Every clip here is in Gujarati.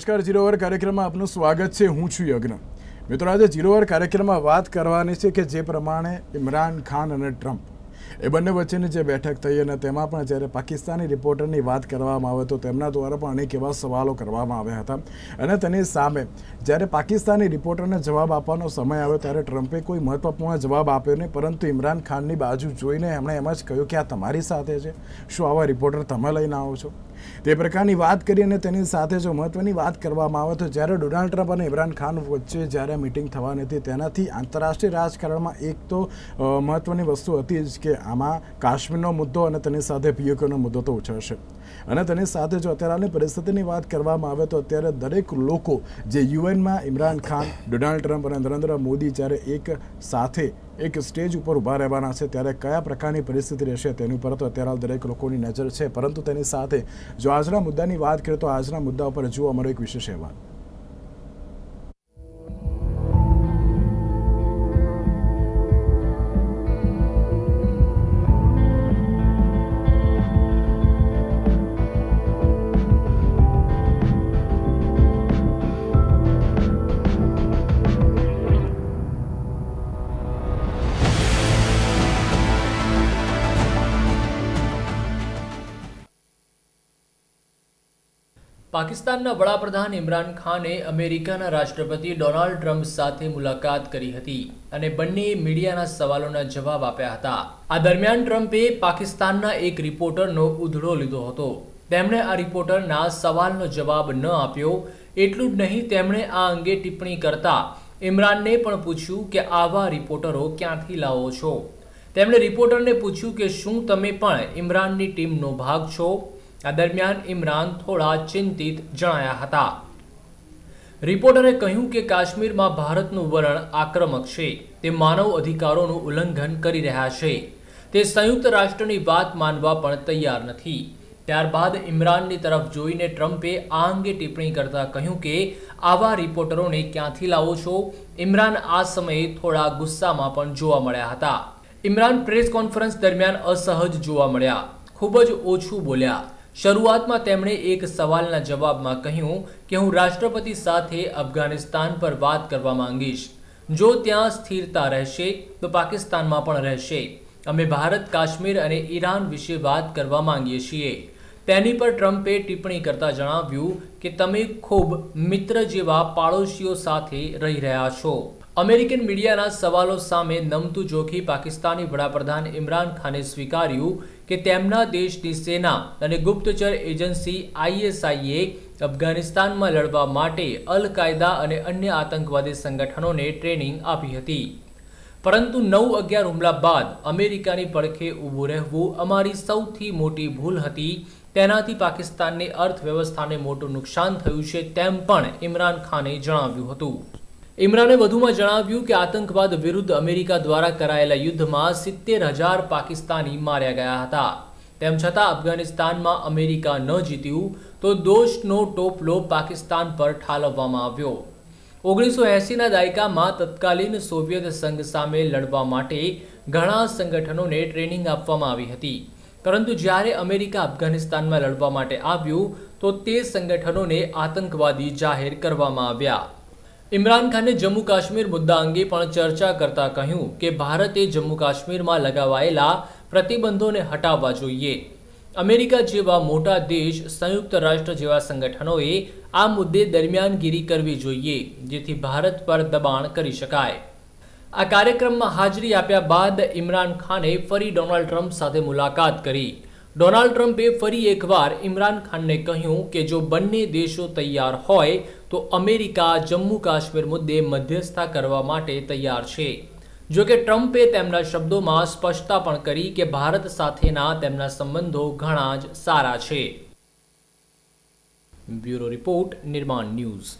નમસ્કાર જીરોવર કાર્યક્રમમાં આપનું સ્વાગત છે હું છું યજ્ઞ મિત્રો આજે જીરોવર કાર્યક્રમમાં વાત કરવાની છે કે જે પ્રમાણે ઇમરાન ખાન અને ટ્રમ્પ એ બંને વચ્ચેની જે બેઠક થઈ અને તેમાં પણ જ્યારે પાકિસ્તાની રિપોર્ટરની વાત કરવામાં આવે તો તેમના દ્વારા પણ અનેક એવા સવાલો કરવામાં આવ્યા હતા અને તેની સામે જ્યારે પાકિસ્તાની રિપોર્ટરને જવાબ આપવાનો સમય આવ્યો ત્યારે ટ્રમ્પે કોઈ મહત્વપૂર્ણ જવાબ આપ્યો નહીં પરંતુ ઇમરાન ખાનની બાજુ જોઈને એમણે એમ જ કહ્યું કે આ તમારી સાથે છે શું આવા રિપોર્ટર તમે લઈને આવો છો તે પ્રકારની વાત કરી અને તેની સાથે જો મહત્ત્વની વાત કરવામાં આવે તો જ્યારે ડોનાલ્ડ ટ્રમ્પ અને ઇમરાન ખાન વચ્ચે જ્યારે મિટિંગ થવાની હતી તેનાથી આંતરરાષ્ટ્રીય રાજકારણમાં એક તો મહત્ત્વની વસ્તુ હતી જ કે આમાં કાશ્મીરનો મુદ્દો અને તેની સાથે પીઓકેનો મુદ્દો તો ઉછળશે અને તેની સાથે જો અત્યારે અત્યારની પરિસ્થિતિની વાત કરવામાં આવે તો અત્યારે દરેક લોકો જે યુએનમાં ઇમરાન ખાન ડોનાલ્ડ ટ્રમ્પ અને નરેન્દ્ર મોદી જ્યારે એક સાથે એક સ્ટેજ ઉપર ઊભા રહેવાના છે ત્યારે કયા પ્રકારની પરિસ્થિતિ રહેશે તેની ઉપર તો અત્યારે હાલ દરેક લોકોની નજર છે પરંતુ તેની સાથે જો આજના મુદ્દાની વાત કરીએ તો આજના મુદ્દા ઉપર જુઓ અમારો એક વિશેષ અહેવાલ પાકિસ્તાનના વડાપ્રધાન ઇમરાન ખાને અમેરિકાના રાષ્ટ્રપતિ ડોનાલ્ડ ટ્રમ્પ સાથે મુલાકાત કરી હતી અને બંનેએ મીડિયાના સવાલોના જવાબ આપ્યા હતા આ દરમિયાન ટ્રમ્પે પાકિસ્તાનના એક રિપોર્ટરનો ઉધડો લીધો હતો તેમણે આ રિપોર્ટરના સવાલનો જવાબ ન આપ્યો એટલું જ નહીં તેમણે આ અંગે ટિપ્પણી કરતા ઇમરાનને પણ પૂછ્યું કે આવા રિપોર્ટરો ક્યાંથી લાવો છો તેમણે રિપોર્ટરને પૂછ્યું કે શું તમે પણ ઇમરાનની ટીમનો ભાગ છો આ દરમિયાન ઇમરાન થોડા ચિંતિત જણાયા હતા રિપોર્ટરે કહ્યું કે કાશ્મીરમાં ભારતનું વલણ આક્રમક છે તે માનવ અધિકારોનું ઉલ્લંઘન કરી રહ્યા છે તે સંયુક્ત રાષ્ટ્રની વાત માનવા પણ તૈયાર નથી ત્યારબાદ ઇમરાનની તરફ જોઈને ટ્રમ્પે આ અંગે ટિપ્પણી કરતા કહ્યું કે આવા રિપોર્ટરોને ક્યાંથી લાવો છો ઇમરાન આ સમયે થોડા ગુસ્સામાં પણ જોવા મળ્યા હતા ઇમરાન પ્રેસ કોન્ફરન્સ દરમિયાન અસહજ જોવા મળ્યા ખૂબ જ ઓછું બોલ્યા શરૂઆતમાં તેમણે એક સવાલના જવાબમાં કહ્યું કે હું રાષ્ટ્રપતિ સાથે અફઘાનિસ્તાન પર વાત કરવા માંગીશ જો ત્યાં સ્થિરતા રહેશે તો પાકિસ્તાનમાં પણ રહેશે અમે ભારત કાશ્મીર અને ઈરાન વિશે વાત કરવા માંગીએ છીએ તેની પર ટ્રમ્પે ટિપ્પણી કરતા જણાવ્યું કે તમે ખૂબ મિત્ર જેવા પાડોશીઓ સાથે રહી રહ્યા છો અમેરિકન મીડિયાના સવાલો સામે નમતું જોખી પાકિસ્તાની વડાપ્રધાન ઇમરાન ખાને સ્વીકાર્યું કે તેમના દેશની સેના અને ગુપ્તચર એજન્સી આઈએસઆઈએ અફઘાનિસ્તાનમાં લડવા માટે અલ કાયદા અને અન્ય આતંકવાદી સંગઠનોને ટ્રેનિંગ આપી હતી પરંતુ નવ અગિયાર હુમલા બાદ અમેરિકાની પડખે ઊભું રહેવું અમારી સૌથી મોટી ભૂલ હતી તેનાથી પાકિસ્તાનની અર્થવ્યવસ્થાને મોટું નુકસાન થયું છે તેમ પણ ઇમરાન ખાને જણાવ્યું હતું ઇમરાને વધુમાં જણાવ્યું કે આતંકવાદ વિરુદ્ધ અમેરિકા દ્વારા કરાયેલા યુદ્ધમાં સિત્તેર હજાર પાકિસ્તાની માર્યા ગયા હતા તેમ છતાં અફઘાનિસ્તાનમાં અમેરિકા ન જીત્યું તો દોષનો ટોપલો પાકિસ્તાન પર ઠાલવવામાં આવ્યો ઓગણીસો એંસીના દાયકામાં તત્કાલીન સોવિયત સંઘ સામે લડવા માટે ઘણા સંગઠનોને ટ્રેનિંગ આપવામાં આવી હતી પરંતુ જ્યારે અમેરિકા અફઘાનિસ્તાનમાં લડવા માટે આવ્યું તો તે સંગઠનોને આતંકવાદી જાહેર કરવામાં આવ્યા ઇમરાન ખાને જમ્મુ કાશ્મીર મુદ્દા અંગે પણ ચર્ચા કરતા કહ્યું કે ભારતે જમ્મુ કાશ્મીરમાં લગાવાયેલા પ્રતિબંધોને હટાવવા જોઈએ અમેરિકા જેવા મોટા દેશ સંયુક્ત રાષ્ટ્ર જેવા સંગઠનોએ આ મુદ્દે દરમિયાનગીરી કરવી જોઈએ જેથી ભારત પર દબાણ કરી શકાય આ કાર્યક્રમમાં હાજરી આપ્યા બાદ ઇમરાન ખાને ફરી ડોનાલ્ડ ટ્રમ્પ સાથે મુલાકાત કરી ડોનાલ્ડ ટ્રમ્પે ફરી એકવાર ઇમરાન ખાનને કહ્યું કે જો બંને દેશો તૈયાર હોય તો અમેરિકા જમ્મુ કાશ્મીર મુદ્દે મધ્યસ્થતા કરવા માટે તૈયાર છે જોકે ટ્રમ્પે તેમના શબ્દોમાં સ્પષ્ટતા પણ કરી કે ભારત સાથેના તેમના સંબંધો ઘણા જ સારા છે બ્યુરો રિપોર્ટ નિર્માણ ન્યૂઝ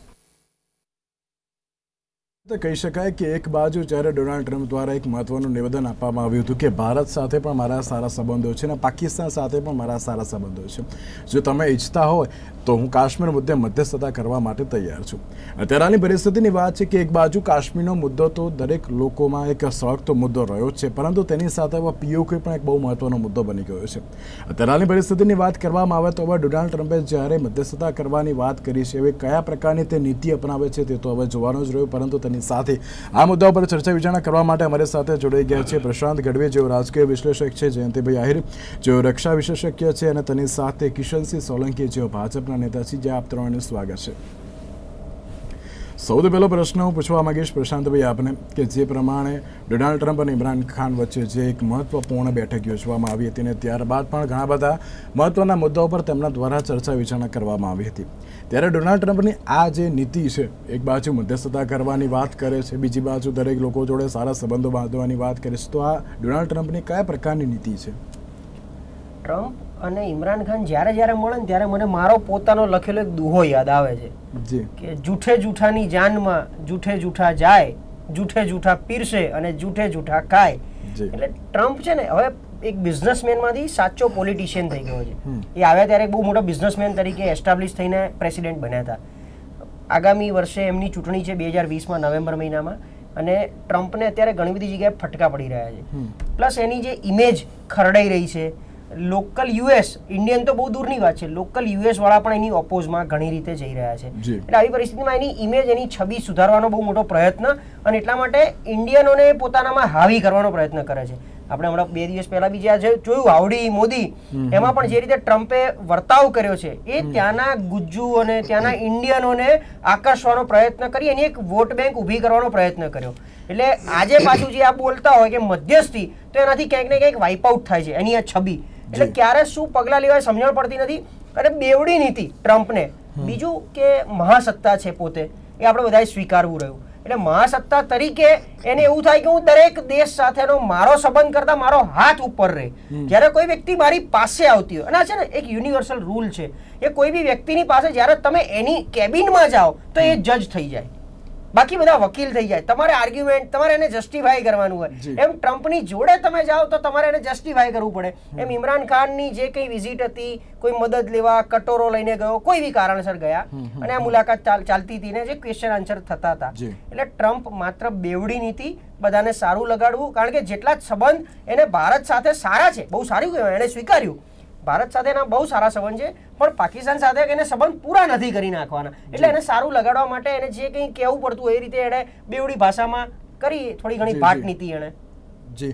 કહી શકાય કે એક બાજુ જ્યારે ડોનાલ્ડ ટ્રમ્પ દ્વારા એક મહત્વનું નિવેદન આપવામાં આવ્યું હતું કે ભારત સાથે પણ મારા સારા સંબંધો છે અને પાકિસ્તાન સાથે પણ મારા સારા સંબંધો છે જો તમે ઈચ્છતા હોય તો હું કાશ્મીર મુદ્દે મધ્યસ્થતા કરવા માટે તૈયાર છું અત્યારની પરિસ્થિતિની વાત છે કે એક બાજુ કાશ્મીરનો મુદ્દો તો દરેક લોકોમાં એક સળગતો મુદ્દો રહ્યો છે પરંતુ તેની સાથે હવે પીઓકે પણ એક બહુ મહત્વનો મુદ્દો બની ગયો છે અત્યારની પરિસ્થિતિની વાત કરવામાં આવે તો હવે ડોનાલ્ડ ટ્રમ્પે જ્યારે મધ્યસ્થતા કરવાની વાત કરી છે હવે કયા પ્રકારની તે નીતિ અપનાવે છે તે તો હવે જોવાનું જ રહ્યું પરંતુ તેની આપણી સાથે આ મુદ્દા ઉપર ચર્ચા વિચારણા કરવા માટે અમારી સાથે જોડાઈ ગયા છે પ્રશાંત ગઢવી જેઓ રાજકીય વિશ્લેષક છે જયંતિભાઈ આહિર જેઓ રક્ષા વિશેષજ્ઞ છે અને તેની સાથે કિશનસિંહ સોલંકી જેઓ ભાજપના નેતા છે જે આપ ત્રણનું સ્વાગત છે સૌથી પહેલો પ્રશ્ન હું પૂછવા માગીશ પ્રશાંતભાઈ આપને કે જે પ્રમાણે ડોનાલ્ડ ટ્રમ્પ અને ઇમરાન ખાન વચ્ચે જે એક મહત્વપૂર્ણ બેઠક યોજવામાં આવી હતી અને ત્યારબાદ પણ ઘણા બધા મહત્ત્વના મુદ્દાઓ પર તેમના દ્વારા ચર્ચા વિચારણા કરવામાં આવી હતી ત્યારે ડોનાલ્ડ ટ્રમ્પની આ જે નીતિ છે એક બાજુ મધ્યસ્થતા કરવાની વાત કરે છે બીજી બાજુ દરેક લોકો જોડે સારા સંબંધો બાંધવાની વાત કરે છે તો આ ડોનાલ્ડ ટ્રમ્પની કયા પ્રકારની નીતિ છે ટ્રમ્પ અને ઇમરાન ખાન જ્યારે જ્યારે મળે ને ત્યારે મને મારો પોતાનો લખેલો એક દુહો યાદ આવે છે કે જૂઠે જૂઠાની જાનમાં જૂઠે જૂઠા જાય જૂઠે જૂઠા પીરશે અને જૂઠે જૂઠા ખાય એટલે ટ્રમ્પ છે ને હવે એક બિઝનેસમેનમાંથી સાચો પોલિટિશિયન થઈ ગયો છે એ આવ્યા ત્યારે બહુ મોટો બિઝનેસમેન તરીકે એસ્ટાબ્લિશ થઈને પ્રેસિડેન્ટ બન્યા હતા આગામી વર્ષે એમની ચૂંટણી છે બે હજાર વીસમાં નવેમ્બર મહિનામાં અને ટ્રમ્પને અત્યારે ઘણી બધી જગ્યાએ ફટકા પડી રહ્યા છે પ્લસ એની જે ઇમેજ ખરડાઈ રહી છે લોકલ યુએસ ઇન્ડિયન તો બહુ દૂરની વાત છે લોકલ યુએસ વાળા પણ એની ઓપોઝમાં ઘણી રીતે જઈ રહ્યા છે એટલે આવી પરિસ્થિતિમાં એની ઇમેજ એની છબી સુધારવાનો બહુ મોટો પ્રયત્ન અને એટલા માટે ઇન્ડિયનોને પોતાનામાં હાવી કરવાનો પ્રયત્ન કરે છે આપણે હમણાં બે દિવસ પહેલા બી જે જોયું આવડી મોદી એમાં પણ જે રીતે ટ્રમ્પે વર્તાવ કર્યો છે એ ત્યાંના ગુજ્જુ અને ત્યાંના ઇન્ડિયનોને આકર્ષવાનો પ્રયત્ન કરી એની એક વોટ બેંક ઊભી કરવાનો પ્રયત્ન કર્યો એટલે આજે પાછું જે આપ બોલતા હોય કે મધ્યસ્થી તો એનાથી ક્યાંક ને ક્યાંક વાઇપ આઉટ થાય છે એની આ છબી એટલે ક્યારે શું પગલાં લેવાય સમજણ પડતી નથી અને બેવડી નીતિ ટ્રમ્પને બીજું કે મહાસત્તા છે પોતે એ આપણે બધાએ સ્વીકારવું રહ્યું એટલે મહાસત્તા તરીકે એને એવું થાય કે હું દરેક દેશ સાથેનો મારો સંબંધ કરતા મારો હાથ ઉપર રહે જ્યારે કોઈ વ્યક્તિ મારી પાસે આવતી હોય અને આ છે ને એક યુનિવર્સલ રૂલ છે એ કોઈ બી વ્યક્તિની પાસે જ્યારે તમે એની કેબિનમાં જાઓ તો એ જજ થઈ જાય બાકી બધા વકીલ થઈ જાય તમારે આર્ગ્યુમેન્ટ તમારે એને જસ્ટિફાઈ કરવાનું હોય એમ ટ્રમ્પની જોડે તમે જાઓ તો તમારે એને જસ્ટિફાઈ કરવું પડે એમ ઇમરાન ખાનની જે કંઈ વિઝિટ હતી કોઈ મદદ લેવા કટોરો લઈને ગયો કોઈ બી કારણસર ગયા અને આ મુલાકાત ચાલતી હતી ને જે ક્વેશ્ચન આન્સર થતા હતા એટલે ટ્રમ્પ માત્ર બેવડી નીતિ બધાને સારું લગાડવું કારણ કે જેટલા સંબંધ એને ભારત સાથે સારા છે બહુ સારું કહેવાય એણે સ્વીકાર્યું ભારત સાથેના બહુ સારા સંબંધ છે પણ પાકિસ્તાન સાથે એને સંબંધ પૂરા નથી કરી નાખવાના એટલે એને સારું લગાડવા માટે એને જે કંઈ કહેવું પડતું એ રીતે એણે બેવડી ભાષામાં કરી થોડી ઘણી પાઠ નીતિ એણે જી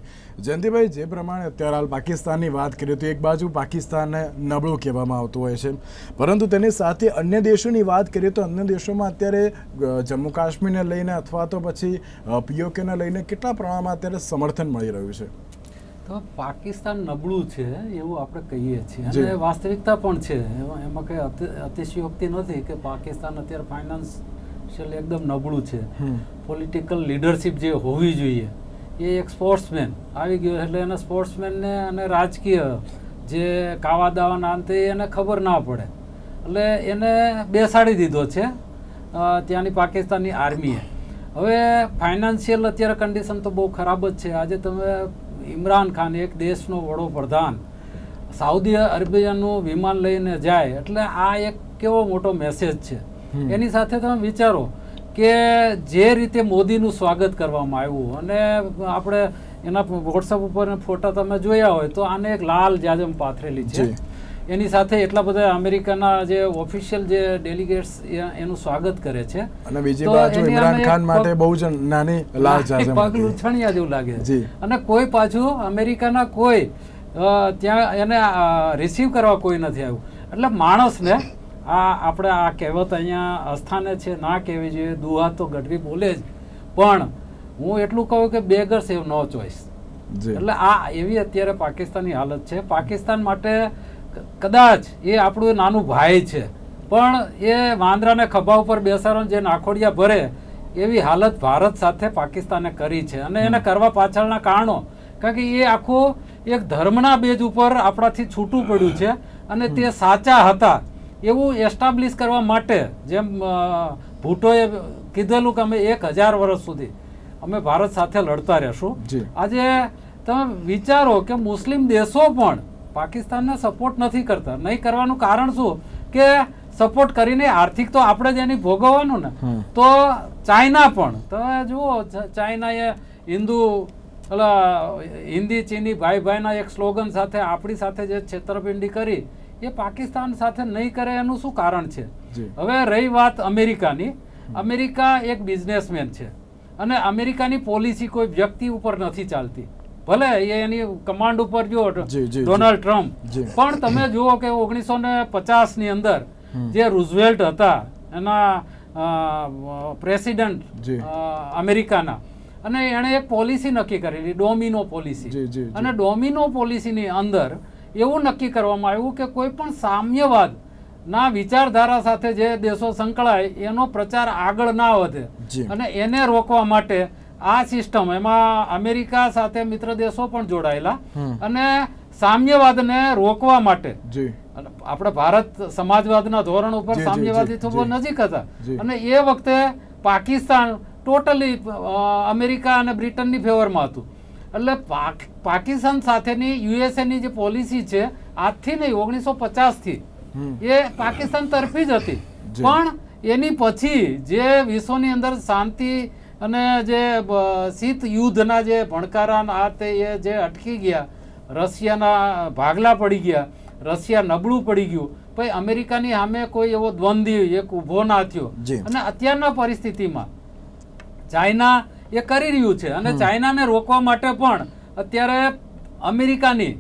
જયંતિભાઈ જે પ્રમાણે અત્યારે હાલ પાકિસ્તાનની વાત કરી તો એક બાજુ પાકિસ્તાનને નબળું કહેવામાં આવતું હોય છે પરંતુ તેની સાથે અન્ય દેશોની વાત કરીએ તો અન્ય દેશોમાં અત્યારે જમ્મુ કાશ્મીરને લઈને અથવા તો પછી પીઓકેને લઈને કેટલા પ્રમાણમાં અત્યારે સમર્થન મળી રહ્યું છે તો પાકિસ્તાન નબળું છે એવું આપણે કહીએ છીએ અને વાસ્તવિકતા પણ છે એમાં કંઈ અતિશયોક્તિ નથી કે પાકિસ્તાન અત્યારે ફાઇનાન્શિયલ એકદમ નબળું છે પોલિટિકલ લીડરશિપ જે હોવી જોઈએ એ એક સ્પોર્ટ્સમેન આવી ગયો એટલે એના સ્પોર્ટ્સમેનને અને રાજકીય જે કાવા દાવાના અંતે એને ખબર ના પડે એટલે એને બેસાડી દીધો છે ત્યાંની પાકિસ્તાનની આર્મીએ હવે ફાઇનાન્શિયલ અત્યારે કન્ડિશન તો બહુ ખરાબ જ છે આજે તમે ઇમરાન ખાન એક દેશનો વડોપ્રધાન સાઉદી અરેબિયાનું વિમાન લઈને જાય એટલે આ એક કેવો મોટો મેસેજ છે એની સાથે તમે વિચારો કે જે રીતે મોદીનું સ્વાગત કરવામાં આવ્યું અને આપણે એના વોટ્સઅપ ઉપર ફોટા તમે જોયા હોય તો આને એક લાલ જાજમ પાથરેલી છે એની સાથે એટલા બધા અમેરિકાના જે ઓફિશિયલ જે ડેલિગેટ્સ એનું સ્વાગત કરે છે અને બીજી બાજુ ઇમરાન ખાન માટે બહુ જ નાની લાલચ પગ લૂછણિયા જેવું લાગે છે અને કોઈ પાછું અમેરિકાના કોઈ ત્યાં એને રિસીવ કરવા કોઈ નથી આવ્યું એટલે માણસને આ આપણે આ કહેવત અહીંયા અસ્થાને છે ના કહેવી જોઈએ દુહા તો ગઢવી બોલે જ પણ હું એટલું કહું કે બેગર સેવ નો ચોઈસ એટલે આ એવી અત્યારે પાકિસ્તાનની હાલત છે પાકિસ્તાન માટે કદાચ એ આપણું નાનું ભાઈ છે પણ એ વાંદરાને ખભા ઉપર બેસાડો જે નાખોડિયા ભરે એવી હાલત ભારત સાથે પાકિસ્તાને કરી છે અને એને કરવા પાછળના કારણો કારણ કે એ આખું એક ધર્મના બેજ ઉપર આપણાથી છૂટું પડ્યું છે અને તે સાચા હતા એવું એસ્ટાબ્લિશ કરવા માટે જેમ ભૂટોએ કીધેલું કે અમે એક હજાર વર્ષ સુધી અમે ભારત સાથે લડતા રહેશું આજે તમે વિચારો કે મુસ્લિમ દેશો પણ પાકિસ્તાનને સપોર્ટ નથી કરતા નહીં કરવાનું કારણ શું કે સપોર્ટ કરીને આર્થિક તો આપણે જ એની ભોગવવાનું ને તો ચાઇના પણ તમે જુઓ એ હિન્દુ એટલે હિન્દી ચીની ભાઈ ભાઈના એક સ્લોગન સાથે આપણી સાથે જે છેતરપિંડી કરી એ પાકિસ્તાન સાથે નહીં કરે એનું શું કારણ છે હવે રહી વાત અમેરિકાની અમેરિકા એક બિઝનેસમેન છે અને અમેરિકાની પોલિસી કોઈ વ્યક્તિ ઉપર નથી ચાલતી ભલે એની કમાન્ડ ઉપર જો ડોનાલ્ડ ટ્રમ્પ પણ તમે જુઓ કે ઓગણીસો ને પચાસ ની અંદર જે રૂઝવેલ્ટ હતા એના પ્રેસિડન્ટ અમેરિકાના અને એણે એક પોલિસી નક્કી કરેલી ડોમિનો પોલિસી અને ડોમિનો પોલિસીની અંદર એવું નક્કી કરવામાં આવ્યું કે કોઈ પણ સામ્યવાદ ના વિચારધારા સાથે જે દેશો સંકળાય એનો પ્રચાર આગળ ના વધે અને એને રોકવા માટે આ સિસ્ટમ એમાં અમેરિકા સાથે મિત્ર દેશો પણ જોડાયેલા અને સામ્યવાદને રોકવા માટે આપણે ભારત સમાજવાદના ધોરણ ઉપર સામ્યવાદી થોડો નજીક હતા અને એ વખતે પાકિસ્તાન ટોટલી અમેરિકા અને બ્રિટનની ફેવરમાં હતું એટલે પાકિસ્તાન સાથેની યુએસએની જે પોલિસી છે આજથી નહીં ઓગણીસો પચાસથી એ પાકિસ્તાન તરફી જ હતી પણ એની પછી જે વિશ્વની અંદર શાંતિ અને જે શીત યુદ્ધના જે ભણકારા આ તે જે અટકી ગયા રશિયાના ભાગલા પડી ગયા રશિયા નબળું પડી ગયું પછી અમેરિકાની સામે કોઈ એવો દ્વંદ્વ એક ઊભો ના થયો અને અત્યારના પરિસ્થિતિમાં ચાઇના એ કરી રહ્યું છે અને ચાઇનાને રોકવા માટે પણ અત્યારે અમેરિકાની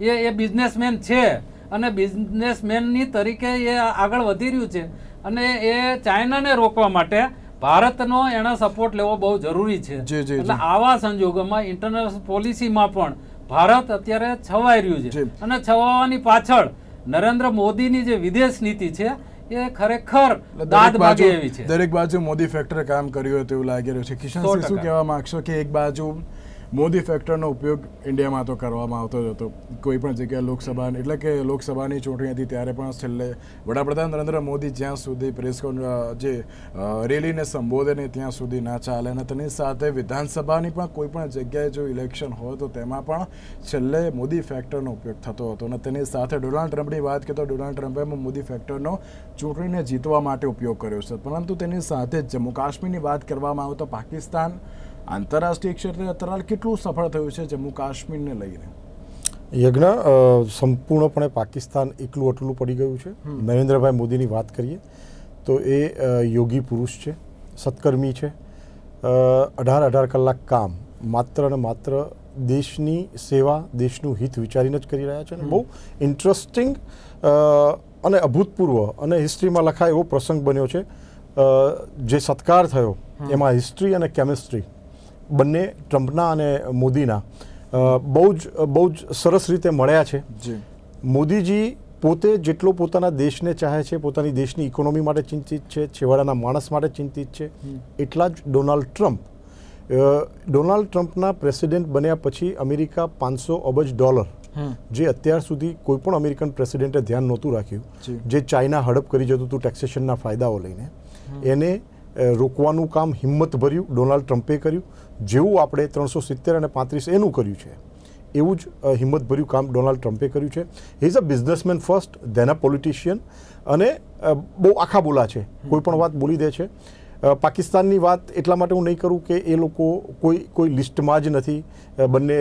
એ એ બિઝનેસમેન છે અને બિઝનેસમેનની તરીકે એ આગળ વધી રહ્યું છે અને એ ચાઇનાને રોકવા માટે ભારતનો એને સપોર્ટ લેવો બહુ જરૂરી છે એટલે આવા સંજોગોમાં ઇન્ટરનેશનલ પોલિસીમાં પણ ભારત અત્યારે છવાઈ રહ્યું છે અને છવાવાની પાછળ નરેન્દ્ર મોદીની જે વિદેશ નીતિ છે એ ખરેખર દાદ બાજુ એવી છે દરેક બાજુ મોદી ફેક્ટરે કામ કર્યું હતું એવું લાગી રહ્યું છે કિશન શું કહેવા માંગશો કે એક બાજુ મોદી ફેક્ટરનો ઉપયોગ ઇન્ડિયામાં તો કરવામાં આવતો જ હતો કોઈ પણ જગ્યાએ લોકસભા એટલે કે લોકસભાની ચૂંટણી હતી ત્યારે પણ છેલ્લે વડાપ્રધાન નરેન્દ્ર મોદી જ્યાં સુધી પ્રેસ જે રેલીને સંબોધે ને ત્યાં સુધી ના ચાલે અને તેની સાથે વિધાનસભાની પણ કોઈ પણ જગ્યાએ જો ઇલેક્શન હોય તો તેમાં પણ છેલ્લે મોદી ફેક્ટરનો ઉપયોગ થતો હતો અને તેની સાથે ડોનાલ્ડ ટ્રમ્પની વાત કરીએ તો ડોનાલ્ડ ટ્રમ્પે મોદી ફેક્ટરનો ચૂંટણીને જીતવા માટે ઉપયોગ કર્યો છે પરંતુ તેની સાથે જમ્મુ કાશ્મીરની વાત કરવામાં આવે તો પાકિસ્તાન આંતરરાષ્ટ્રીય ક્ષેત્રે અત્યારે કેટલું સફળ થયું છે જમ્મુ કાશ્મીરને લઈને યજ્ઞ સંપૂર્ણપણે પાકિસ્તાન એકલું અટલું પડી ગયું છે નરેન્દ્રભાઈ મોદીની વાત કરીએ તો એ યોગી પુરુષ છે સત્કર્મી છે અઢાર અઢાર કલાક કામ માત્ર ને માત્ર દેશની સેવા દેશનું હિત વિચારીને જ કરી રહ્યા છે અને બહુ ઇન્ટરેસ્ટિંગ અને અભૂતપૂર્વ અને હિસ્ટ્રીમાં લખાય એવો પ્રસંગ બન્યો છે જે સત્કાર થયો એમાં હિસ્ટ્રી અને કેમિસ્ટ્રી બંને ટ્રમ્પના અને મોદીના બહુ જ બહુ જ સરસ રીતે મળ્યા છે મોદીજી પોતે જેટલો પોતાના દેશને ચાહે છે પોતાની દેશની ઇકોનોમી માટે ચિંતિત છે છેવાડાના માણસ માટે ચિંતિત છે એટલા જ ડોનાલ્ડ ટ્રમ્પ ડોનાલ્ડ ટ્રમ્પના પ્રેસિડેન્ટ બન્યા પછી અમેરિકા પાંચસો અબજ ડોલર જે અત્યાર સુધી કોઈ પણ અમેરિકન પ્રેસિડેન્ટે ધ્યાન નહોતું રાખ્યું જે ચાઇના હડપ કરી જતું હતું ટેક્સેશનના ફાયદાઓ લઈને એને રોકવાનું કામ હિંમત ભર્યું ડોનાલ્ડ ટ્રમ્પે કર્યું જેવું આપણે ત્રણસો સિત્તેર અને પાંત્રીસ એનું કર્યું છે એવું જ હિંમતભર્યું કામ ડોનાલ્ડ ટ્રમ્પે કર્યું છે he is a businessman first then a politician અને બહુ આખા બોલા છે કોઈ પણ વાત બોલી દે છે પાકિસ્તાનની વાત એટલા માટે હું નહીં કરું કે એ લોકો કોઈ કોઈ લિસ્ટમાં જ નથી બંને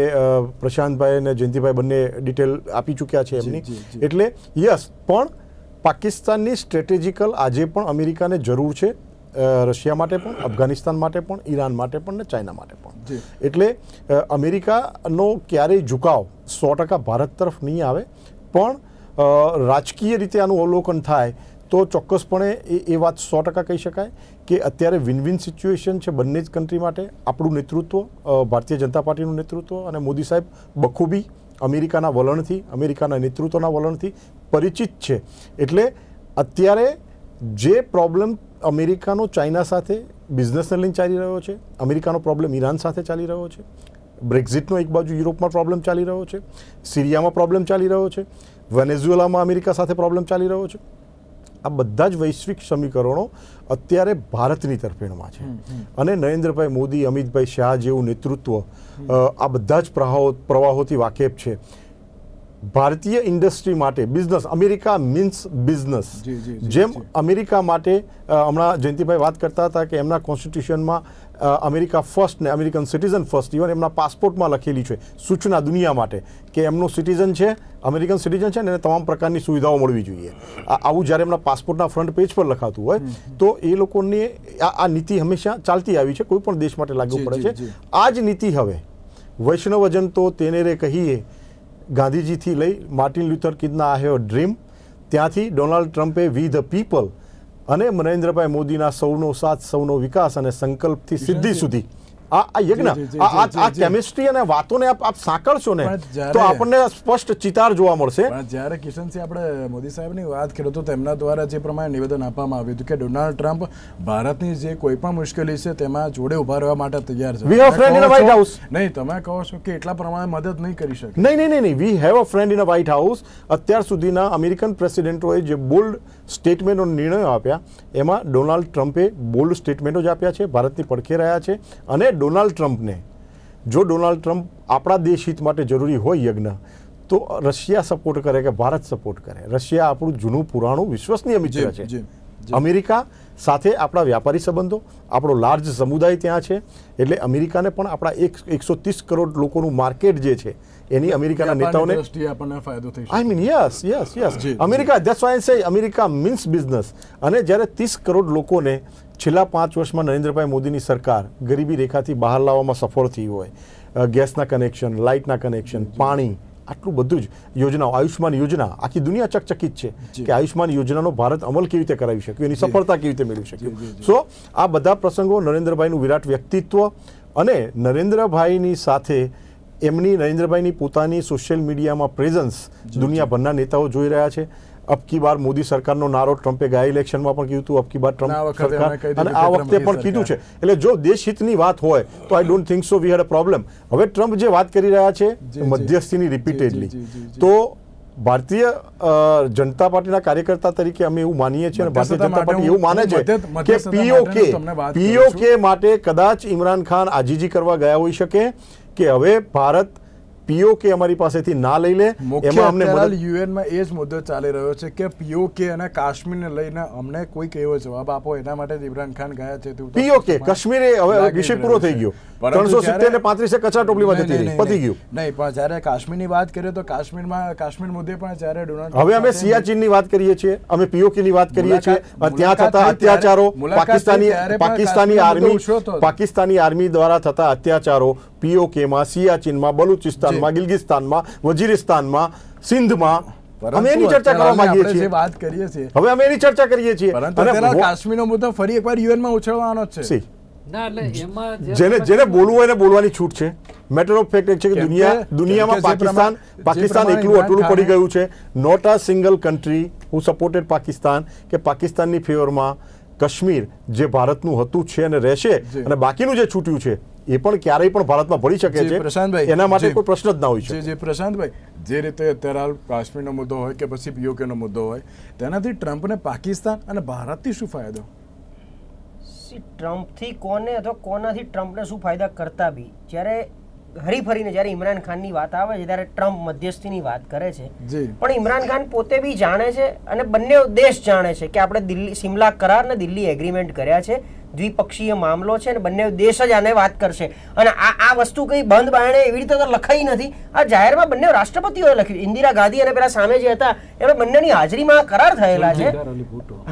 પ્રશાંતભાઈ અને જયંતિભાઈ બંને ડિટેલ આપી ચૂક્યા છે એમની એટલે યસ પણ પાકિસ્તાનની સ્ટ્રેટેજિકલ આજે પણ અમેરિકાને જરૂર છે રશિયા માટે પણ અફઘાનિસ્તાન માટે પણ ઈરાન માટે પણ ને ચાઇના માટે પણ એટલે અમેરિકાનો ક્યારેય ઝુકાવ સો ટકા ભારત તરફ નહીં આવે પણ રાજકીય રીતે આનું અવલોકન થાય તો ચોક્કસપણે એ એ વાત સો ટકા કહી શકાય કે અત્યારે વિન વિન સિચ્યુએશન છે બંને જ કન્ટ્રી માટે આપણું નેતૃત્વ ભારતીય જનતા પાર્ટીનું નેતૃત્વ અને મોદી સાહેબ બખૂબી અમેરિકાના વલણથી અમેરિકાના નેતૃત્વના વલણથી પરિચિત છે એટલે અત્યારે જે પ્રોબ્લેમ અમેરિકાનો ચાઇના સાથે બિઝનેસને લઈને ચાલી રહ્યો છે અમેરિકાનો પ્રોબ્લેમ ઈરાન સાથે ચાલી રહ્યો છે બ્રેક્ઝિટનો એક બાજુ યુરોપમાં પ્રોબ્લેમ ચાલી રહ્યો છે સિરિયામાં પ્રોબ્લેમ ચાલી રહ્યો છે વેનેઝુએલામાં અમેરિકા સાથે પ્રોબ્લેમ ચાલી રહ્યો છે આ બધા જ વૈશ્વિક સમીકરણો અત્યારે ભારતની તરફેણમાં છે અને નરેન્દ્રભાઈ મોદી અમિતભાઈ શાહ જેવું નેતૃત્વ આ બધા જ પ્રવાહો પ્રવાહોથી વાકેફ છે ભારતીય ઇન્ડસ્ટ્રી માટે બિઝનેસ અમેરિકા મીન્સ બિઝનેસ જેમ અમેરિકા માટે હમણાં જયંતિભાઈ વાત કરતા હતા કે એમના કોન્સ્ટિટ્યુશનમાં અમેરિકા ફર્સ્ટ ને અમેરિકન સિટીઝન ફર્સ્ટ ઇવન એમના પાસપોર્ટમાં લખેલી છે સૂચના દુનિયા માટે કે એમનું સિટીઝન છે અમેરિકન સિટીઝન છે ને એને તમામ પ્રકારની સુવિધાઓ મળવી જોઈએ આવું જ્યારે એમના પાસપોર્ટના ફ્રન્ટ પેજ પર લખાતું હોય તો એ લોકોની આ નીતિ હંમેશા ચાલતી આવી છે કોઈ પણ દેશ માટે લાગુ પડે છે આ જ નીતિ હવે વૈષ્ણવજન તો તેને રે કહીએ ગાંધીજીથી લઈ માર્ટિન લ્યુથર કિંગના આ હેવ ડ્રીમ ત્યાંથી ડોનાલ્ડ ટ્રમ્પે વી ધ પીપલ અને નરેન્દ્રભાઈ મોદીના સૌનો સાથ સૌનો વિકાસ અને સંકલ્પથી સિદ્ધિ સુધી મોદી સાહેબની નિવેદન આપવામાં આવ્યું કે ડોનાલ્ડ ટ્રમ્પ ભારતની જે કોઈ પણ મુશ્કેલી છે તેમાં જોડે ઉભા રહેવા માટે તૈયાર છે નહીં તમે કહો છો કે એટલા પ્રમાણે મદદ નહીં કરી શકે નહીં નહીં નહીં we have a friend in White House અત્યાર સુધીના અમેરિકન પ્રેસિડેન્ટોએ જે બોલ્ડ સ્ટેટમેન્ટનો નિર્ણયો આપ્યા એમાં ડોનાલ્ડ ટ્રમ્પે બોલ્ડ સ્ટેટમેન્ટો જ આપ્યા છે ભારતની પડખે રહ્યા છે અને ડોનાલ્ડ ટ્રમ્પને જો ડોનાલ્ડ ટ્રમ્પ આપણા દેશ હિત માટે જરૂરી હોય યજ્ઞ તો રશિયા સપોર્ટ કરે કે ભારત સપોર્ટ કરે રશિયા આપણું જૂનું પુરાણું વિશ્વસનીય મિત્ર છે અમેરિકા સાથે આપણા વ્યાપારી સંબંધો આપણો લાર્જ સમુદાય ત્યાં છે એટલે અમેરિકાને પણ આપણા એક એકસો ત્રીસ કરોડ લોકોનું માર્કેટ જે છે એની અમેરિકાના નેતાઓને આપણને ફાયદો થઈ I mean yes yes yes America that's why say America means business અને જ્યારે ત્રીસ કરોડ લોકોને છેલ્લા પાંચ વર્ષમાં નરેન્દ્રભાઈ મોદીની સરકાર ગરીબી રેખાથી બહાર લાવવામાં સફળ થઈ હોય ગેસના કનેક્શન લાઇટના કનેક્શન પાણી આટલું બધું જ યોજનાઓ આયુષ્માન યોજના આખી દુનિયા ચકચકિત છે કે આયુષ્માન યોજનાનો ભારત અમલ કેવી રીતે કરાવી શક્યો એની સફળતા કેવી રીતે મેળવી શક્યો સો આ બધા પ્રસંગો નરેન્દ્રભાઈનું વિરાટ વ્યક્તિત્વ અને નરેન્દ્રભાઈની સાથે એમની નરેન્દ્રભાઈની પોતાની સોશિયલ મીડિયામાં પ્રેઝન્સ દુનિયાભરના નેતાઓ જોઈ રહ્યા છે અબકી બાર મોદી સરકારનો નારો ટ્રમ્પે ગયા ઇલેક્શનમાં પણ કીધું હતું અબકી બાર ટ્રમ્પ સરકાર અને આ વખતે પણ કીધું છે એટલે જો દેશહિતની વાત હોય તો I don't think so we had a problem હવે ટ્રમ્પ જે વાત કરી રહ્યા છે મધ્યસ્થીની રિપીટેડલી તો ભારતીય જનતા પાર્ટીના કાર્યકર્તા તરીકે અમે એવું માનીએ છીએ અને ભારતીય જનતા પાર્ટી એવું માને છે કે પીઓકે પીઓકે માટે કદાચ ઇમરાન ખાન આજીજી કરવા ગયા હોઈ શકે કે હવે ભારત પીઓકે અમારી પાસેથી ના લઈ લે એમાં અમને યુએનમાં એ જ મુદ્દો ચાલી રહ્યો છે કે પીઓકે અને કાશ્મીરને લઈને અમને કોઈક એવો જવાબ આપો એના માટે ઇમરાન ખાન ગયા છે પીઓકે કાશ્મીર હવે વિષય પૂરો થઈ ગયો ત્રણસો સિત્તેર ને પાંત્રીસે કચા ટોપલીમાં જતી રહી પતી ગયું નહીં પણ જ્યારે કાશ્મીરની વાત કરીએ તો કાશ્મીરમાં કાશ્મીર મુદ્દે પણ જ્યારે ડોનાલ્ડ હવે અમે સિયાચીનની વાત કરીએ છીએ અમે પીઓકેની વાત કરીએ છીએ ત્યાં થતા અત્યાચારો પાકિસ્તાની પાકિસ્તાની આર્મી પાકિસ્તાની આર્મી દ્વારા થતા અત્યાચારો પીઓકેમાં સિયાચીનમાં બલુચિસ્તાનમાં ગિલગિસ્તાનમાં વજીરિસ્તાનમાં સિંધમાં છૂટ છે મેટર ઓફ છે કે દુનિયામાં પાકિસ્તાન પાકિસ્તાન એકલું અટલું પડી ગયું છે not a single country who supported Pakistan કે પાકિસ્તાનની ફેવરમાં કાશ્મીર જે ભારતનું હતું છે અને રહેશે અને બાકીનું જે છૂટ્યું છે એ પણ ક્યારેય પણ ભારતમાં ભળી શકે છે પ્રશાંતભાઈ એના માટે કોઈ પ્રશ્ન જ ના હોય છે જે પ્રશાંતભાઈ જે રીતે અત્યારે હાલ કાશ્મીરનો મુદ્દો હોય કે પછી પીઓકેનો મુદ્દો હોય તેનાથી ટ્રમ્પને પાકિસ્તાન અને ભારતથી શું ફાયદો ટ્રમ્પથી કોને અથવા કોનાથી ટ્રમ્પને શું ફાયદા કરતા બી જ્યારે હરીફરીને જ્યારે ઇમરાન ખાનની વાત આવે છે ત્યારે ટ્રમ્પ મધ્યસ્થીની વાત કરે છે પણ ઇમરાન ખાન પોતે બી જાણે છે અને બંને દેશ જાણે છે કે આપણે દિલ્હી સિમલા કરાર ને દિલ્હી એગ્રીમેન્ટ કર્યા છે દ્વિપક્ષીય મામલો છે અને બંને દેશ જ આને વાત કરશે અને આ આ વસ્તુ કંઈ બંધ બારણે એવી રીતે તો લખાઈ નથી આ જાહેરમાં બંને રાષ્ટ્રપતિઓએ લખ્યું ઇન્દિરા ગાંધી અને પેલા સામે જે હતા એમણે બંનેની હાજરીમાં કરાર થયેલા છે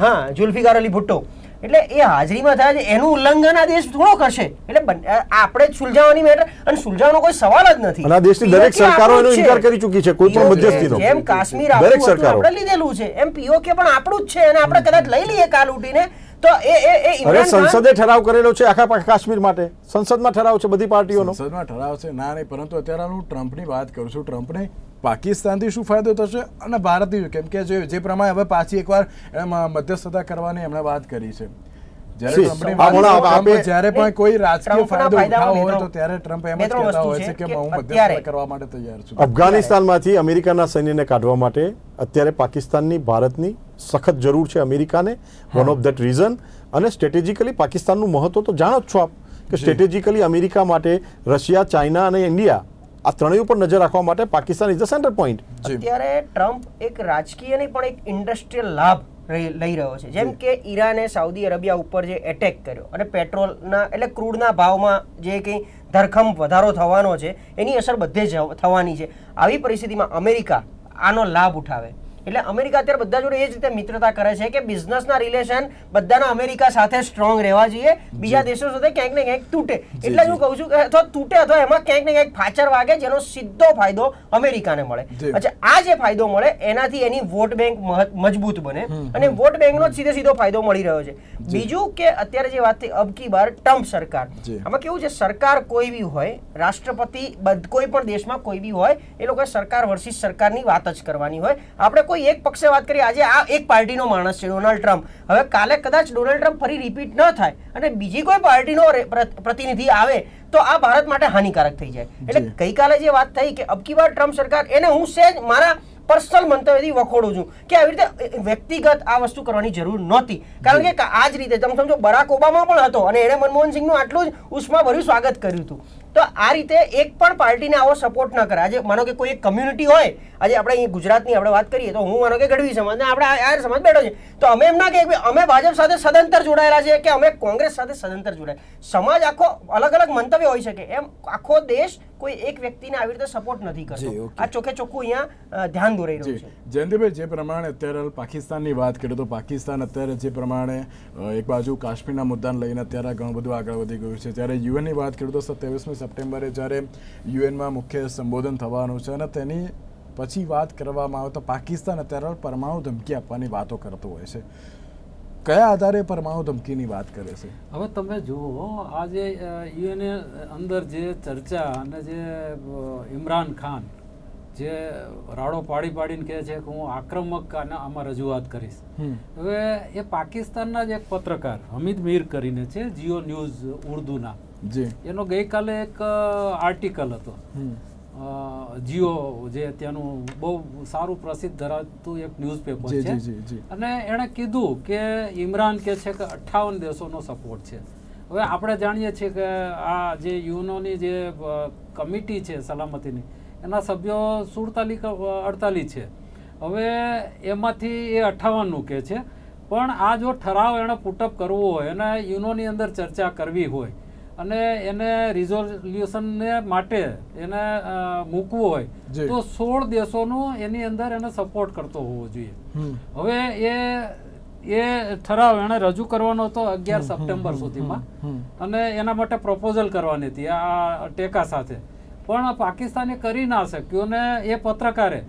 હા જુલ્ફિકાર અલી ભુટ્ટો એટલે એ હાજરીમાં થયા છે એનું ઉલ્લંઘન આ દેશ થોડો કરશે એટલે આપણે જ સુલઝાવવાની મેટર અને સુલઝાવવાનો કોઈ સવાલ જ નથી આ દેશની દરેક સરકારો એનો ઇનકાર કરી ચૂકી છે કોઈ પણ મધ્યસ્થીનો જેમ કાશ્મીર આપણે લીધેલું છે એમ પીઓકે પણ આપણું જ છે અને આપણે કદાચ લઈ લઈએ કાલ ઉઠીને તો એ એ અરે સંસદે ઠરાવ કરેલો છે આખા કાશ્મીર માટે સંસદમાં ઠરાવ છે બધી પાર્ટીઓનો સંસદમાં ઠરાવ છે ના નહીં પરંતુ અત્યારે હું ટ્રમ્પની વાત કરું છું ટ્રમ્પને પાકિસ્તાનથી શું ફાયદો થશે અને ભારતથી કેમ કે જે પ્રમાણે હવે પાછી એકવાર એમાં મધ્યસ્થતા કરવાની એમણે વાત કરી છે અફઘાનિસ્તાનમાંથી અમેરિકાના સૈન્યને કાઢવા માટે અત્યારે પાકિસ્તાનની ભારતની સખત જરૂર છે અમેરિકાને વન ઓફ ધેટ રીઝન અને સ્ટ્રેટેજિકલી પાકિસ્તાનનું મહત્વ તો જાણો જ છો આપ કે સ્ટ્રેટેજિકલી અમેરિકા માટે રશિયા ચાઇના અને ઇન્ડિયા આ ત્રણેય ઉપર નજર રાખવા માટે Pakistan is the center point અત્યારે ટ્રમ્પ એક રાજકીય નહીં પણ એક ઇન્ડસ્ટ્રીયલ લાભ લઈ રહ્યો છે જેમ કે ઈરાને સાઉદી અરેબિયા ઉપર જે એટેક કર્યો અને પેટ્રોલના એટલે ક્રૂડના ભાવમાં જે કંઈ ધરખમ વધારો થવાનો છે એની અસર બધે જ થવાની છે આવી પરિસ્થિતિમાં અમેરિકા આનો લાભ ઉઠાવે એટલે અમેરિકા અત્યારે બધા જોડે એ જ રીતે મિત્રતા કરે છે કે બિઝનેસના રિલેશન બધાના અમેરિકા સાથે સ્ટ્રોંગ રહેવા જોઈએ બીજા દેશો સાથે ક્યાંક ને ક્યાંક તૂટે એટલે હું કહું છું કે અથવા તૂટે અથવા એમાં ક્યાંક ને ક્યાંક ફાચર વાગે જેનો સીધો ફાયદો અમેરિકાને મળે અચ્છા આ જે ફાયદો મળે એનાથી એની વોટ બેંક મજબૂત બને અને વોટ બેંકનો જ સીધે સીધો ફાયદો મળી રહ્યો છે બીજું કે અત્યારે જે વાત થઈ અબકી બાર ટ્રમ્પ સરકાર આમાં કેવું છે સરકાર કોઈ બી હોય રાષ્ટ્રપતિ કોઈ પણ દેશમાં કોઈ બી હોય એ લોકો સરકાર વર્સિસ સરકારની વાત જ કરવાની હોય આપણે કોઈ એક પક્ષે વાત કરીએ આજે આ એક પાર્ટીનો માણસ છે ડોનાલ્ડ ટ્રમ્પ હવે કાલે કદાચ ડોનાલ્ડ ટ્રમ્પ ફરી રિપીટ ન થાય અને બીજી કોઈ પાર્ટીનો પ્રતિનિધિ આવે તો આ ભારત માટે હાનિકારક થઈ જાય એટલે ગઈકાલે જે વાત થઈ કે અબકી વાર ટ્રમ્પ સરકાર એને હું સેજ મારા પર્સનલ મંતવ્યથી વખોડું છું કે આવી રીતે વ્યક્તિગત આ વસ્તુ કરવાની જરૂર નહોતી કારણ કે આ જ રીતે તમે સમજો બરાક ઓબામા પણ હતો અને એણે મનમોહન સિંહનું આટલું જ ઉષ્માભર્યું સ્વાગત કર્યું હતું તો આ રીતે એક પણ પાર્ટીને આવો સપોર્ટ ન કરે આજે માનો કે કોઈ એક કમ્યુનિટી હોય આજે આપણે અહીં ગુજરાતની આપણે વાત કરીએ તો હું માનો કે ગઢવી સમાજ ને આપણે આ સમાજ બેઠો છે તો અમે એમ ના કે અમે ભાજપ સાથે સદંતર જોડાયેલા છે કે અમે કોંગ્રેસ સાથે સદંતર જોડાયેલા સમાજ આખો અલગ અલગ મંતવ્ય હોઈ શકે એમ આખો દેશ કોઈ એક વ્યક્તિને આવી રીતે સપોર્ટ નથી કરતો આ ચોખ્ખે ચોખ્ખું અહીંયા ધ્યાન દોરાઈ રહ્યું છે જયંતિભાઈ જે પ્રમાણે અત્યારે પાકિસ્તાનની વાત કરીએ તો પાકિસ્તાન અત્યારે જે પ્રમાણે એક બાજુ કાશ્મીરના મુદ્દાને લઈને અત્યારે ઘણું બધું આગળ વધી ગયું છે જ્યારે યુએનની વાત કરીએ તો સત્યાવીસમી સપ્ટેમ્બરે જ્યારે યુએનમાં મુખ્ય સંબોધન થવાનું છે અને તેની પછી વાત કરવામાં આવે તો પાકિસ્તાન અત્યારે પરમાણુ ધમકી આપવાની વાતો કરતો હોય છે કયા આધારે પરમાણુ ધમકીની વાત કરે છે હવે તમે જુઓ આ જે યુએને અંદર જે ચર્ચા અને જે ઇમરાન ખાન જે રાડો પાડી પાડીને કહે છે કે હું આક્રમક અને આમાં રજૂઆત કરીશ હવે એ પાકિસ્તાનના જ એક પત્રકાર હમીદ મીર કરીને છે જીઓ ન્યૂઝ ઉર્દુના એનો ગઈકાલે એક આર્ટિકલ હતો જીઓ જે ત્યાંનું બહુ સારું પ્રસિદ્ધ ધરાવતું એક ન્યૂઝપેપર છે અને એણે કીધું કે ઇમરાન કે છે કે અઠ્ઠાવન દેશોનો સપોર્ટ છે હવે આપણે જાણીએ છીએ કે આ જે યુનોની જે કમિટી છે સલામતીની એના સભ્યો સુડતાલીસ અડતાલીસ છે હવે એમાંથી એ અઠ્ઠાવનનું કહે છે પણ આ જો ઠરાવ એણે પુટઅપ કરવો હોય અને યુનોની અંદર ચર્ચા કરવી હોય અને એને રિઝોલ્યુશનને માટે એને મૂકવું હોય તો સોળ દેશોનું એની અંદર એને સપોર્ટ કરતો હોવો જોઈએ હવે એ એ ઠરાવ એણે રજૂ કરવાનો હતો અગિયાર સપ્ટેમ્બર સુધીમાં અને એના માટે પ્રપોઝલ કરવાની હતી આ ટેકા સાથે પણ પાકિસ્તાને કરી ના શક્યું અને એ પત્રકારે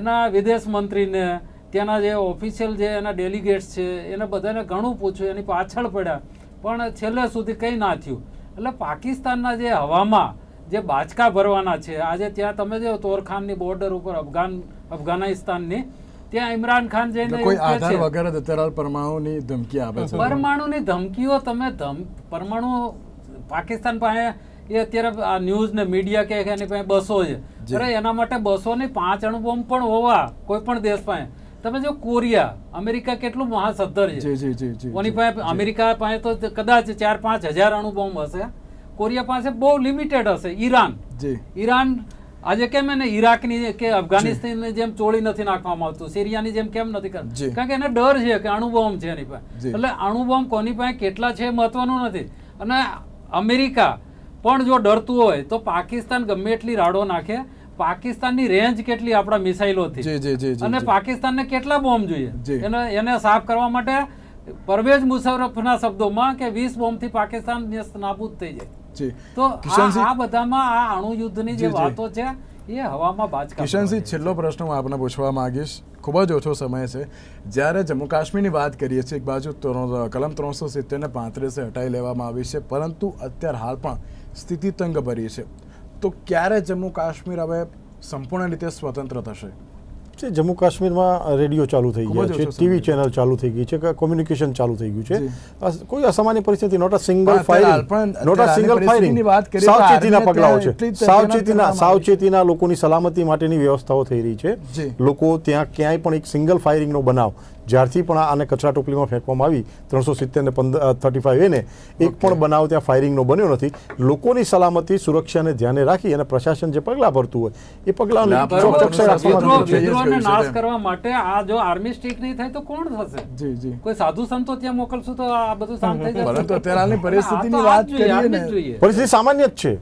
એના વિદેશ મંત્રીને ત્યાંના જે ઓફિશિયલ જે એના ડેલિગેટ્સ છે એને બધાને ઘણું પૂછ્યું એની પાછળ પડ્યા પણ છેલ્લે સુધી કંઈ ના થયું એટલે પાકિસ્તાનના જે હવામાં જે બાચકા ભરવાના છે આજે ત્યાં તમે જો તોરખાનની બોર્ડર ઉપર અફઘાન અફઘાનિસ્તાનની ત્યાં ઇમરાન ખાન જઈને કોઈ આધાર વગર જ અત્યારે પરમાણુની ધમકી આપે છે પરમાણુની ધમકીઓ તમે પરમાણુ પાકિસ્તાન પાસે એ અત્યારે આ ન્યૂઝ ને મીડિયા કે એની પાસે બસો છે એના માટે બસો ની પાંચ અણુ બોમ્બ પણ હોવા કોઈ પણ દેશ પાસે તમે જો કોરિયા અમેરિકા કેટલું મહાસદ્ધર છે કોની પાસે અમેરિકા પાસે તો કદાચ ચાર પાંચ હજાર અણુ બોમ્બ હશે કોરિયા પાસે બહુ લિમિટેડ હશે ઈરાન ઈરાન આજે કેમ એને ઈરાકની કે અફઘાનિસ્તાનની જેમ ચોળી નથી નાખવામાં આવતું સિરિયાની જેમ કેમ નથી કરતું કારણ કે એને ડર છે કે અણુબોમ્બ છે એની પાસે એટલે અણુબોમ્બ કોની પાસે કેટલા છે મહત્વનું નથી અને અમેરિકા પણ જો ડરતું હોય તો પાકિસ્તાન ગમે એટલી રાડો નાખે પાકિસ્તાનની રેન્જ કેટલી આપણા મિસાઇલોથી અને પાકિસ્તાનને કેટલા બોમ્બ જોઈએ એને એને સાફ કરવા માટે પરવેજ મુશરફના શબ્દોમાં કે વીસ બોમ્બથી પાકિસ્તાન નાબૂદ થઈ જાય તો આ બધામાં આ અણુ યુદ્ધની જે વાતો છે એ હવામાં બાચકા કિશનસિંહ છેલ્લો પ્રશ્ન હું આપને પૂછવા માંગીશ ખૂબ જ ઓછો સમય છે જ્યારે જમ્મુ કાશ્મીરની વાત કરીએ છીએ એક બાજુ કલમ ત્રણસો સિત્તેરને પાંત્રીસે હટાવી લેવામાં આવી છે પરંતુ અત્યાર હાલ પણ સ્થિતિ તંગ ભરી છે તો ક્યારે જમ્મુ કાશ્મીર હવે સંપૂર્ણ રીતે સ્વતંત્ર થશે છે જમ્મુ કાશ્મીરમાં રેડિયો ચાલુ થઈ ગયા છે ટીવી ચેનલ ચાલુ થઈ ગઈ છે કોમ્યુનિકેશન ચાલુ થઈ ગયું છે કોઈ અસામાન્ય પરિસ્થિતિ not a single firing not a single firing સાવચેતીના પગલાઓ છે સાવચેતીના સાવચેતીના લોકોની સલામતી માટેની વ્યવસ્થાઓ થઈ રહી છે લોકો ત્યાં ક્યાંય પણ એક સિંગલ ફાયરિંગનો બનાવ જ્યારથી પણ આને કચરા ટોપલીમાં ફેંકવામાં આવી ત્રણસો સિત્તેરને પંદર થર્ટી ફાઇવ એને એક પણ બનાવ ત્યાં ફાયરિંગનો બન્યો નથી લોકોની સલામતી સુરક્ષાને ધ્યાને રાખી અને પ્રશાસન જે પગલાં ભરતું હોય એ પગલાં નાશ કરવા માટે આ જો આર્મી સ્ટીક નહીં થાય તો કોણ થશે જી જી કોઈ સાધુ સંતો ત્યાં મોકલશું તો આ બધું શાંત થઈ જશે પરંતુ અત્યારની પરિસ્થિતિની વાત કરીએ ને પરિસ્થિતિ સામાન્ય જ છે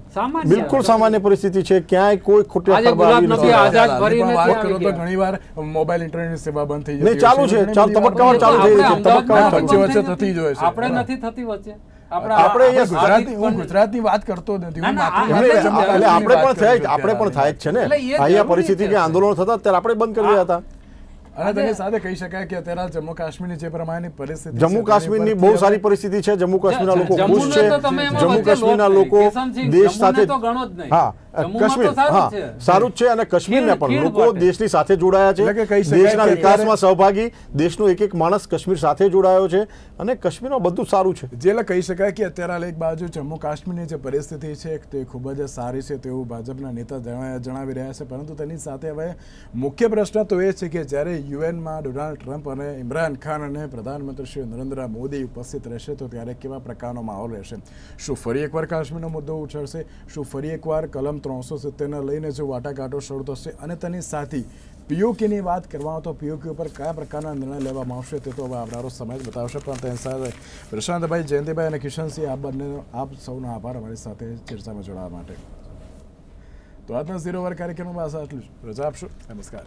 બિલકુલ સામાન્ય પરિસ્થિતિ છે ક્યાંય કોઈ ખોટી આઝાદ ઘણીવાર મોબાઈલ ઇન્ટરનેટ સેવા બંધ થઈ જાય ચાલુ છે ચાલ તબક્કાવાર ચાલુ થઈ રહી છે તબક્કાવાર વચ્ચે વચ્ચે થતી જ હોય છે આપણે નથી થતી વચ્ચે આપણે આપણે ગુજરાતી હું ગુજરાતની વાત કરતો નથી એટલે આપણે પણ થાય આપણે પણ થાય જ છે ને અહીંયા પરિસ્થિતિ કે આંદોલન થતા ત્યારે આપણે બંધ કરી દીધા હતા અને તેને સાથે કહી શકાય કે અત્યારે જમ્મુ કાશ્મીરની જે પ્રમાણેની પરિસ્થિતિ જમ્મુ કાશ્મીરની બહુ સારી પરિસ્થિતિ છે જમ્મુ કાશ્મીરના લોકો ખુશ છે જમ્મુ કાશ્મીરના લોકો દેશ સાથે હા કાશ્મીર છે અને કાશ્મીર સાથે બધું સારું છે જેલે કહી શકાય કે અત્યારે એક બાજુ જમ્મુ કાશ્મીરની જે પરિસ્થિતિ છે તે ખૂબ જ સારી છે તેવું ભાજપના નેતા જણાવી રહ્યા છે પરંતુ તેની સાથે હવે મુખ્ય પ્રશ્ન તો એ છે કે જ્યારે યુએનમાં ડોનાલ્ડ ટ્રમ્પ અને ઇમરાન ખાન અને પ્રધાનમંત્રી શ્રી નરેન્દ્ર મોદી ઉપસ્થિત રહેશે તો ત્યારે કેવા પ્રકારનો માહોલ રહેશે શું ફરી એકવાર કાશ્મીરનો મુદ્દો ઉછળશે શું ફરી એકવાર કલમ ત્રણસો સિત્તેરને લઈને જો વાટાઘાટો શરૂ થશે અને તેની સાથે પીઓકેની વાત કરવામાં તો પીઓકે ઉપર કયા પ્રકારના નિર્ણય લેવામાં આવશે તે તો હવે આવનારો સમય જ બતાવશે પણ તેની સાથે પ્રશાંતભાઈ જયંતિભાઈ અને કિશનસિંહ આ બંને આપ સૌનો આભાર અમારી સાથે ચર્ચામાં જોડાવા માટે તો આજના ઝીરો વાર કાર્યક્રમમાં આશા આટલું જ રજા આપશો નમસ્કાર